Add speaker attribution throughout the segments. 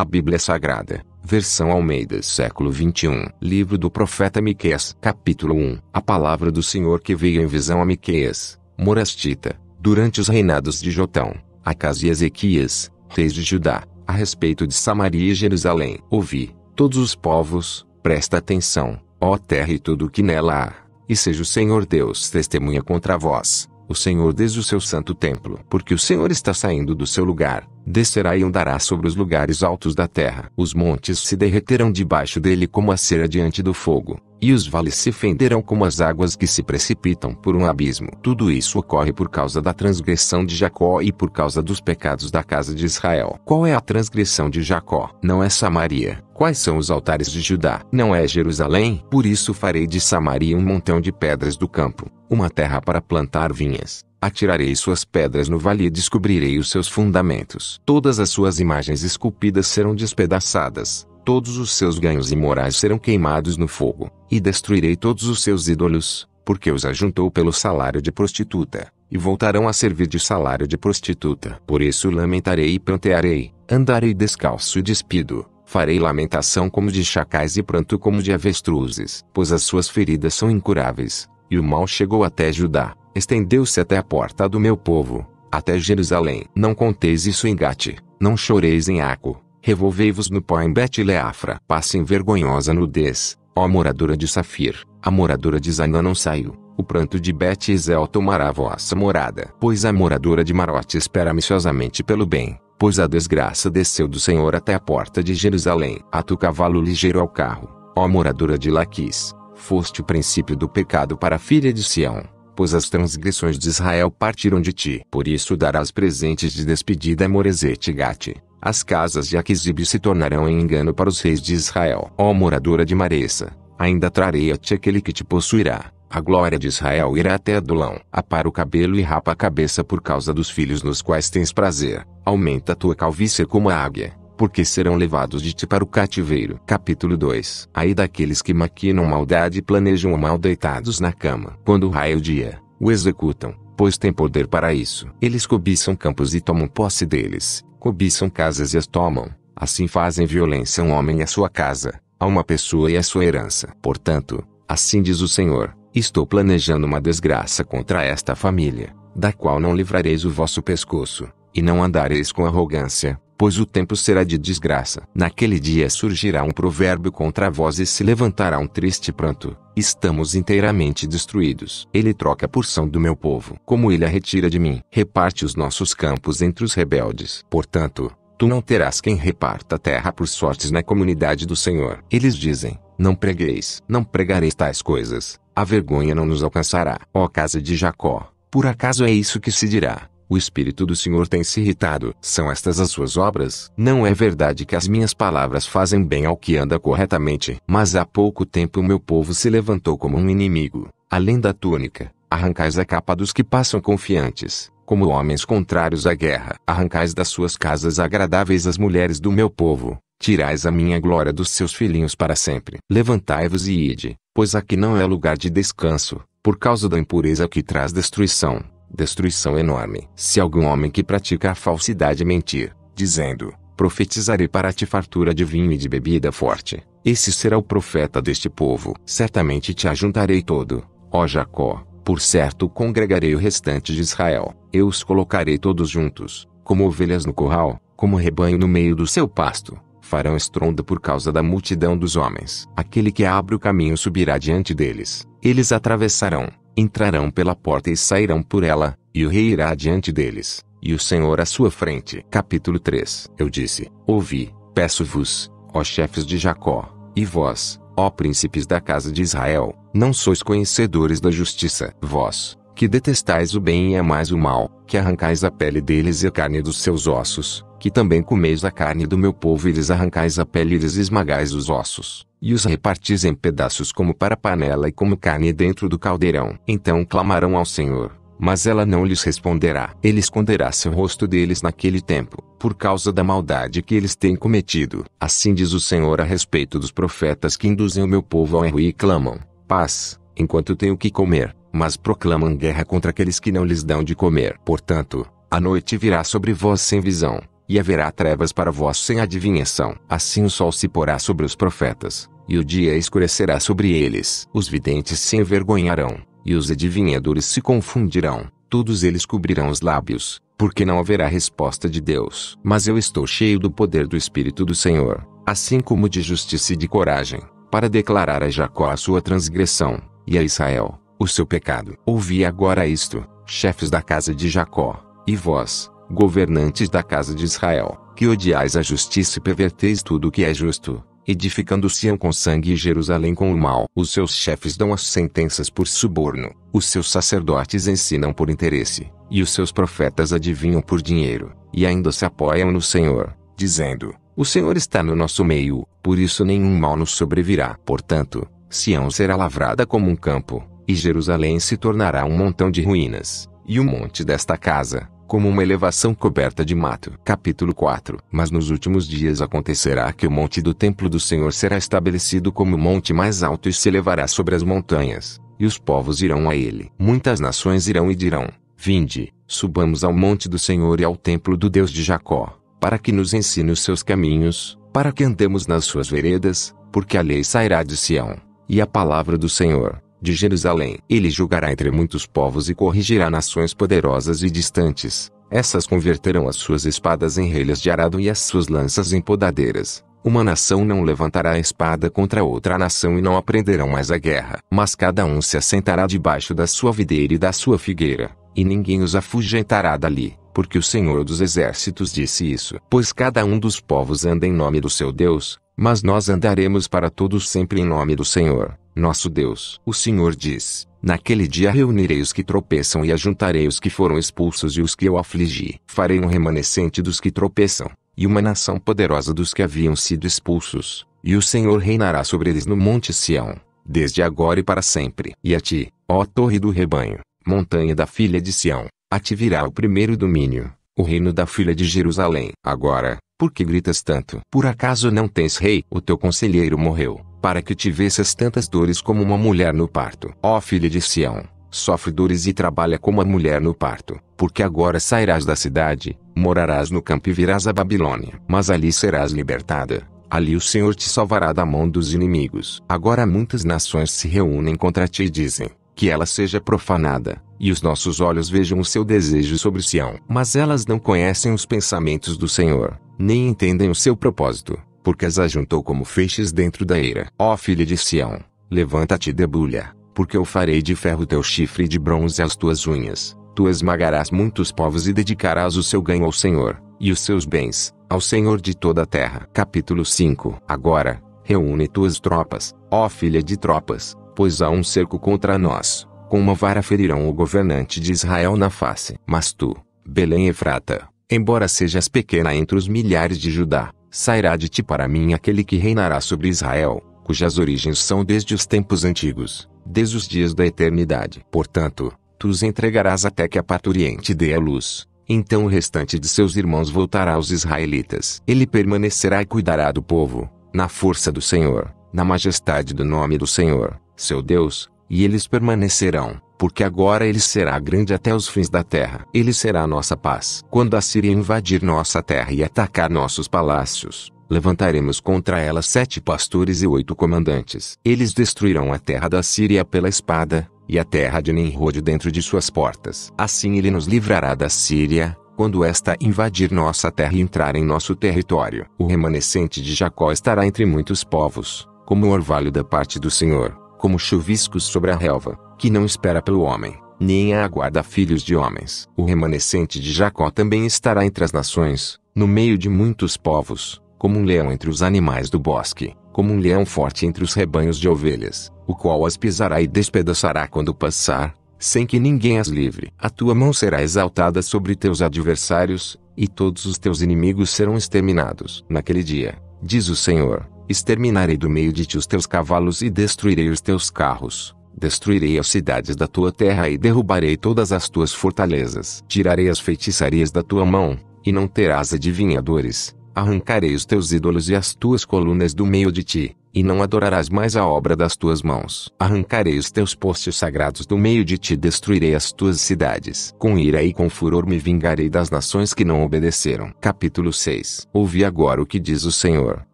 Speaker 1: A Bíblia Sagrada, versão Almeida, século 21. Livro do profeta Miqueias, capítulo 1. A palavra do Senhor que veio em visão a Miqueias, Morastita, durante os reinados de Jotão, Acas e Ezequias, reis de Judá, a respeito de Samaria e Jerusalém. Ouvi, todos os povos, presta atenção, ó terra e tudo o que nela há, e seja o Senhor Deus testemunha contra vós, o Senhor desde o seu santo templo. Porque o Senhor está saindo do seu lugar, descerá e andará sobre os lugares altos da terra. Os montes se derreterão debaixo dele como a cera diante do fogo e os vales se fenderão como as águas que se precipitam por um abismo. Tudo isso ocorre por causa da transgressão de Jacó e por causa dos pecados da casa de Israel. Qual é a transgressão de Jacó? Não é Samaria. Quais são os altares de Judá? Não é Jerusalém? Por isso farei de Samaria um montão de pedras do campo, uma terra para plantar vinhas. Atirarei suas pedras no vale e descobrirei os seus fundamentos. Todas as suas imagens esculpidas serão despedaçadas todos os seus ganhos imorais serão queimados no fogo, e destruirei todos os seus ídolos, porque os ajuntou pelo salário de prostituta, e voltarão a servir de salário de prostituta. Por isso lamentarei e prantearei andarei descalço e despido, farei lamentação como de chacais e pranto como de avestruzes, pois as suas feridas são incuráveis, e o mal chegou até Judá, estendeu-se até a porta do meu povo, até Jerusalém. Não conteis isso em Gate, não choreis em Aco, Revolvei-vos no pó em Bet-Leafra. Passem vergonhosa nudez, ó moradora de Safir. A moradora de Zanã não saiu. O pranto de Bet-Ezel tomará vossa morada. Pois a moradora de Marote espera ambiciosamente pelo bem. Pois a desgraça desceu do Senhor até a porta de Jerusalém. Ata cavalo ligeiro ao carro. Ó moradora de Laquis. Foste o princípio do pecado para a filha de Sião pois as transgressões de Israel partiram de ti. Por isso darás presentes de despedida a e Gate, as casas de Aquizib se tornarão em engano para os reis de Israel. Ó moradora de Maressa, ainda trarei a ti aquele que te possuirá. A glória de Israel irá até Adulão. Apara o cabelo e rapa a cabeça por causa dos filhos nos quais tens prazer. Aumenta a tua calvície como a águia, porque serão levados de ti para o cativeiro. Capítulo 2 Aí daqueles que maquinam maldade e planejam o mal deitados na cama. Quando raia o dia, o executam, pois têm poder para isso. Eles cobiçam campos e tomam posse deles cobiçam casas e as tomam, assim fazem violência a um homem e a sua casa, a uma pessoa e a sua herança. Portanto, assim diz o Senhor: Estou planejando uma desgraça contra esta família, da qual não livrareis o vosso pescoço, e não andareis com arrogância, pois o tempo será de desgraça. Naquele dia surgirá um provérbio contra vós e se levantará um triste pranto. Estamos inteiramente destruídos. Ele troca a porção do meu povo, como ele a retira de mim. Reparte os nossos campos entre os rebeldes. Portanto, tu não terás quem reparta a terra por sortes na comunidade do Senhor. Eles dizem: Não pregueis, não pregareis tais coisas. A vergonha não nos alcançará. Ó casa de Jacó, por acaso é isso que se dirá? O Espírito do Senhor tem se irritado. São estas as suas obras? Não é verdade que as minhas palavras fazem bem ao que anda corretamente. Mas há pouco tempo o meu povo se levantou como um inimigo. Além da túnica, arrancais a capa dos que passam confiantes, como homens contrários à guerra. Arrancais das suas casas agradáveis as mulheres do meu povo. Tirais a minha glória dos seus filhinhos para sempre. Levantai-vos e ide, pois aqui não é lugar de descanso, por causa da impureza que traz destruição destruição enorme. Se algum homem que pratica a falsidade mentir, dizendo: Profetizarei para ti fartura de vinho e de bebida forte, esse será o profeta deste povo. Certamente te ajuntarei todo, ó Jacó, por certo congregarei o restante de Israel. Eu os colocarei todos juntos, como ovelhas no curral, como rebanho no meio do seu pasto farão estrondo por causa da multidão dos homens. Aquele que abre o caminho subirá diante deles. Eles atravessarão, entrarão pela porta e sairão por ela, e o rei irá diante deles, e o Senhor à sua frente. Capítulo 3 Eu disse: Ouvi, peço-vos, ó chefes de Jacó, e vós, ó príncipes da casa de Israel, não sois conhecedores da justiça. Vós, que detestais o bem e amais o mal, que arrancais a pele deles e a carne dos seus ossos, que também comeis a carne do meu povo e lhes arrancais a pele e lhes esmagais os ossos, e os repartis em pedaços como para panela e como carne dentro do caldeirão. Então clamarão ao Senhor, mas ela não lhes responderá. Ele esconderá seu rosto deles naquele tempo, por causa da maldade que eles têm cometido. Assim diz o Senhor a respeito dos profetas que induzem o meu povo ao erro e clamam: paz, enquanto tenho que comer, mas proclamam guerra contra aqueles que não lhes dão de comer. Portanto, a noite virá sobre vós sem visão, e haverá trevas para vós sem adivinhação. Assim o sol se porá sobre os profetas, e o dia escurecerá sobre eles. Os videntes se envergonharão, e os adivinhadores se confundirão. Todos eles cobrirão os lábios, porque não haverá resposta de Deus. Mas eu estou cheio do poder do Espírito do Senhor, assim como de justiça e de coragem, para declarar a Jacó a sua transgressão, e a Israel, o seu pecado. Ouvi agora isto, chefes da casa de Jacó, e vós, governantes da casa de Israel, que odiais a justiça e perverteis tudo o que é justo, edificando Sião com sangue e Jerusalém com o mal. Os seus chefes dão as sentenças por suborno, os seus sacerdotes ensinam por interesse, e os seus profetas adivinham por dinheiro, e ainda se apoiam no Senhor, dizendo: O Senhor está no nosso meio, por isso nenhum mal nos sobrevirá. Portanto, Sião será lavrada como um campo, e Jerusalém se tornará um montão de ruínas, e o monte desta casa, como uma elevação coberta de mato. Capítulo 4 Mas nos últimos dias acontecerá que o monte do templo do Senhor será estabelecido como o monte mais alto e se elevará sobre as montanhas, e os povos irão a ele. Muitas nações irão e dirão: Vinde, subamos ao monte do Senhor e ao templo do Deus de Jacó, para que nos ensine os seus caminhos, para que andemos nas suas veredas, porque a lei sairá de Sião, e a palavra do Senhor de Jerusalém. Ele julgará entre muitos povos e corrigirá nações poderosas e distantes. Essas converterão as suas espadas em relhas de arado e as suas lanças em podadeiras. Uma nação não levantará a espada contra outra nação e não aprenderão mais a guerra. Mas cada um se assentará debaixo da sua videira e da sua figueira, e ninguém os afugentará dali, porque o Senhor dos Exércitos disse isso. Pois cada um dos povos anda em nome do seu Deus, mas nós andaremos para todos sempre em nome do Senhor. Nosso Deus, o Senhor diz: Naquele dia reunirei os que tropeçam e ajuntarei os que foram expulsos e os que eu afligi. Farei um remanescente dos que tropeçam, e uma nação poderosa dos que haviam sido expulsos, e o Senhor reinará sobre eles no Monte Sião, desde agora e para sempre. E a ti, ó Torre do Rebanho, montanha da filha de Sião, a ti virá o primeiro domínio, o reino da filha de Jerusalém. Agora, por que gritas tanto? Por acaso não tens rei? O teu conselheiro morreu para que tivesses tantas dores como uma mulher no parto. Ó filha de Sião, sofre dores e trabalha como a mulher no parto, porque agora sairás da cidade, morarás no campo e virás a Babilônia. Mas ali serás libertada. Ali o Senhor te salvará da mão dos inimigos. Agora muitas nações se reúnem contra ti e dizem: que ela seja profanada, e os nossos olhos vejam o seu desejo sobre Sião. Mas elas não conhecem os pensamentos do Senhor, nem entendem o seu propósito porque as ajuntou como feixes dentro da eira. Ó filha de Sião, levanta-te e debulha, porque eu farei de ferro teu chifre e de bronze as tuas unhas. Tu esmagarás muitos povos e dedicarás o seu ganho ao Senhor, e os seus bens, ao Senhor de toda a terra. Capítulo 5 Agora, reúne tuas tropas, ó filha de tropas, pois há um cerco contra nós. Com uma vara ferirão o governante de Israel na face. Mas tu, Belém Efrata, embora sejas pequena entre os milhares de Judá, Sairá de ti para mim aquele que reinará sobre Israel, cujas origens são desde os tempos antigos, desde os dias da eternidade. Portanto, tu os entregarás até que a parturiente dê a luz. Então o restante de seus irmãos voltará aos israelitas. Ele permanecerá e cuidará do povo, na força do Senhor, na majestade do nome do Senhor, seu Deus, e eles permanecerão porque agora ele será grande até os fins da terra. Ele será a nossa paz. Quando a Síria invadir nossa terra e atacar nossos palácios, levantaremos contra ela sete pastores e oito comandantes. Eles destruirão a terra da Síria pela espada, e a terra de Nimrod dentro de suas portas. Assim ele nos livrará da Síria, quando esta invadir nossa terra e entrar em nosso território. O remanescente de Jacó estará entre muitos povos, como o orvalho da parte do Senhor, como chuviscos sobre a relva que não espera pelo homem, nem aguarda filhos de homens. O remanescente de Jacó também estará entre as nações, no meio de muitos povos, como um leão entre os animais do bosque, como um leão forte entre os rebanhos de ovelhas, o qual as pisará e despedaçará quando passar, sem que ninguém as livre. A tua mão será exaltada sobre teus adversários, e todos os teus inimigos serão exterminados. Naquele dia, diz o Senhor, exterminarei do meio de ti os teus cavalos e destruirei os teus carros, Destruirei as cidades da tua terra e derrubarei todas as tuas fortalezas. Tirarei as feitiçarias da tua mão, e não terás adivinhadores. Arrancarei os teus ídolos e as tuas colunas do meio de ti, e não adorarás mais a obra das tuas mãos. Arrancarei os teus postes sagrados do meio de ti, destruirei as tuas cidades. Com ira e com furor me vingarei das nações que não obedeceram. Capítulo 6. Ouvi agora o que diz o Senhor: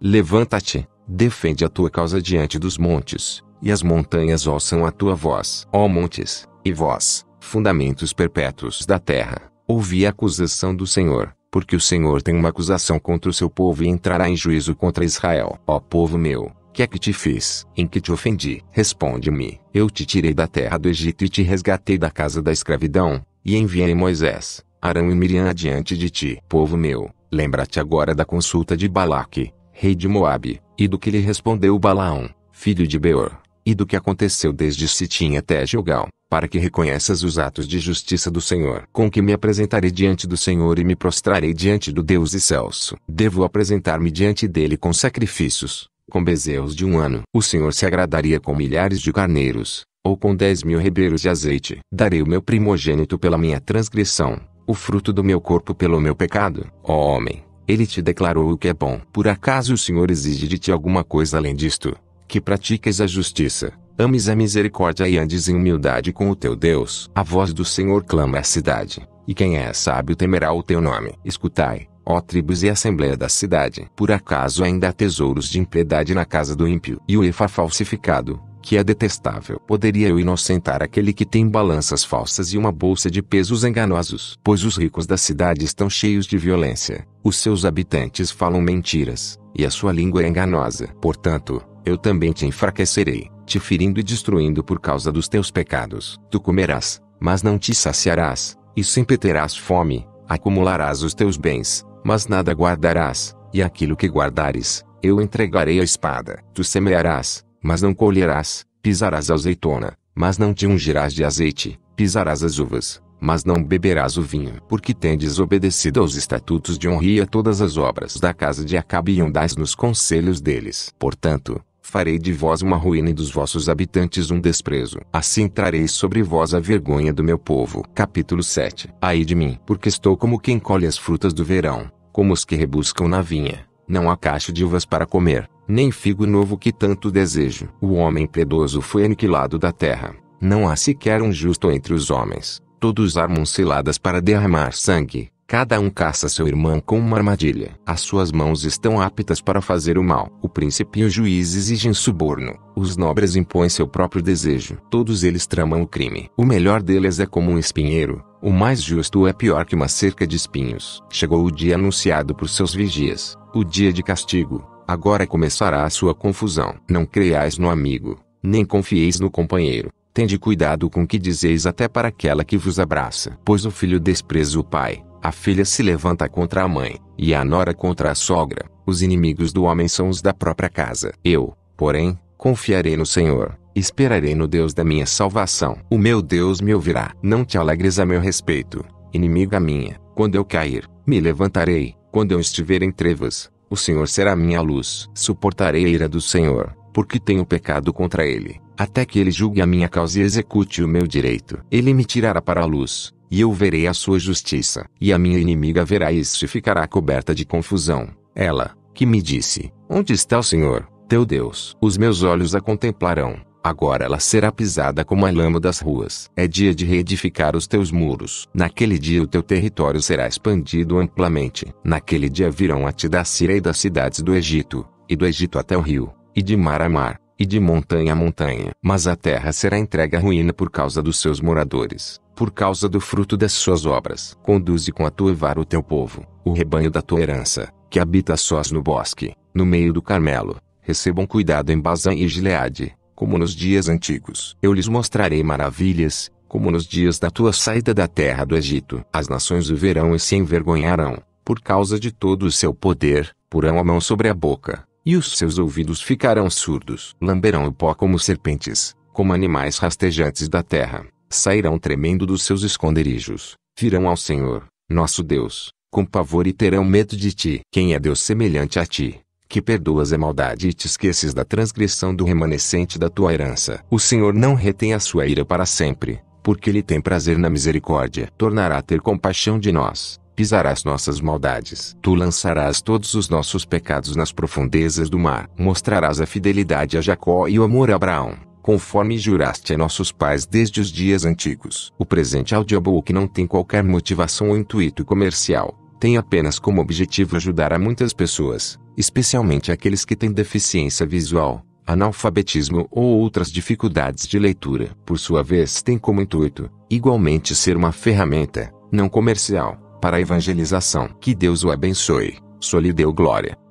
Speaker 1: Levanta-te, defende a tua causa diante dos montes e as montanhas ouçam a tua voz. Ó montes, e vós, fundamentos perpétuos da terra, ouvi a acusação do Senhor, porque o Senhor tem uma acusação contra o seu povo e entrará em juízo contra Israel. Ó povo meu, que é que te fiz? Em que te ofendi? Responde-me. Eu te tirei da terra do Egito e te resgatei da casa da escravidão, e enviei Moisés, Arão e Miriam adiante de ti. Povo meu, lembra-te agora da consulta de Balaque, rei de Moabe, e do que lhe respondeu Balaão, filho de Beor e do que aconteceu desde Sitim até Gilgal, para que reconheças os atos de justiça do Senhor, com que me apresentarei diante do Senhor e me prostrarei diante do Deus e Celso. Devo apresentar-me diante dele com sacrifícios, com bezerros de um ano. O Senhor se agradaria com milhares de carneiros, ou com dez mil ribeiros de azeite. Darei o meu primogênito pela minha transgressão, o fruto do meu corpo pelo meu pecado. Ó homem, ele te declarou o que é bom. Por acaso o Senhor exige de ti alguma coisa além disto? que pratiques a justiça, ames a misericórdia e andes em humildade com o teu Deus. A voz do Senhor clama à cidade, e quem é sábio temerá o teu nome. Escutai, ó tribos e assembleia da cidade. Por acaso ainda há tesouros de impiedade na casa do ímpio, e o efa falsificado, que é detestável. Poderia eu inocentar aquele que tem balanças falsas e uma bolsa de pesos enganosos? Pois os ricos da cidade estão cheios de violência, os seus habitantes falam mentiras, e a sua língua é enganosa. Portanto, eu também te enfraquecerei, te ferindo e destruindo por causa dos teus pecados. Tu comerás, mas não te saciarás, e sempre terás fome, acumularás os teus bens, mas nada guardarás, e aquilo que guardares, eu entregarei a espada. Tu semearás, mas não colherás, pisarás a azeitona, mas não te ungirás de azeite, pisarás as uvas, mas não beberás o vinho, porque tendes obedecido aos estatutos de honra e a todas as obras da casa de Acabe e andais nos conselhos deles. Portanto, Farei de vós uma ruína e dos vossos habitantes um desprezo. Assim trarei sobre vós a vergonha do meu povo. Capítulo 7. Ai de mim, porque estou como quem colhe as frutas do verão, como os que rebuscam na vinha. Não há caixa de uvas para comer, nem figo novo que tanto desejo. O homem predoso foi aniquilado da terra. Não há sequer um justo entre os homens. Todos armam ciladas para derramar sangue. Cada um caça seu irmão com uma armadilha. As suas mãos estão aptas para fazer o mal. O príncipe e o juiz exigem suborno. Os nobres impõem seu próprio desejo. Todos eles tramam o crime. O melhor deles é como um espinheiro. O mais justo é pior que uma cerca de espinhos. Chegou o dia anunciado por seus vigias. O dia de castigo. Agora começará a sua confusão. Não creiais no amigo, nem confieis no companheiro. Tende cuidado com o que dizeis até para aquela que vos abraça. Pois o filho despreza o pai a filha se levanta contra a mãe, e a nora contra a sogra. Os inimigos do homem são os da própria casa. Eu, porém, confiarei no Senhor, esperarei no Deus da minha salvação. O meu Deus me ouvirá. Não te alegres a meu respeito, inimiga minha. Quando eu cair, me levantarei. Quando eu estiver em trevas, o Senhor será minha luz. Suportarei a ira do Senhor, porque tenho pecado contra ele, até que ele julgue a minha causa e execute o meu direito. Ele me tirará para a luz e eu verei a sua justiça, e a minha inimiga verá isso e ficará coberta de confusão. Ela, que me disse: Onde está o Senhor, teu Deus? Os meus olhos a contemplarão. Agora ela será pisada como a lama das ruas. É dia de reedificar os teus muros. Naquele dia o teu território será expandido amplamente. Naquele dia virão a ti da Síria e das cidades do Egito, e do Egito até o rio, e de mar a mar e de montanha a montanha. Mas a terra será entregue à ruína por causa dos seus moradores, por causa do fruto das suas obras. Conduze com a tua vara o teu povo, o rebanho da tua herança, que habita sós no bosque, no meio do Carmelo. Recebam cuidado em Bazan e Gileade, como nos dias antigos. Eu lhes mostrarei maravilhas, como nos dias da tua saída da terra do Egito. As nações o verão e se envergonharão, por causa de todo o seu poder, porão a mão sobre a boca e os seus ouvidos ficarão surdos. Lamberão o pó como serpentes, como animais rastejantes da terra, sairão tremendo dos seus esconderijos, virão ao Senhor, nosso Deus, com pavor e terão medo de ti. Quem é Deus semelhante a ti? que perdoas a maldade e te esqueces da transgressão do remanescente da tua herança. O Senhor não retém a sua ira para sempre, porque ele tem prazer na misericórdia. Tornará a ter compaixão de nós, pisarás nossas maldades. Tu lançarás todos os nossos pecados nas profundezas do mar. Mostrarás a fidelidade a Jacó e o amor a Abraão, conforme juraste a nossos pais desde os dias antigos. O presente audiobook não tem qualquer motivação ou intuito comercial. Tem apenas como objetivo ajudar a muitas pessoas, especialmente aqueles que têm deficiência visual, analfabetismo ou outras dificuldades de leitura. Por sua vez, tem como intuito, igualmente, ser uma ferramenta, não comercial, para a evangelização. Que Deus o abençoe, só lhe deu glória.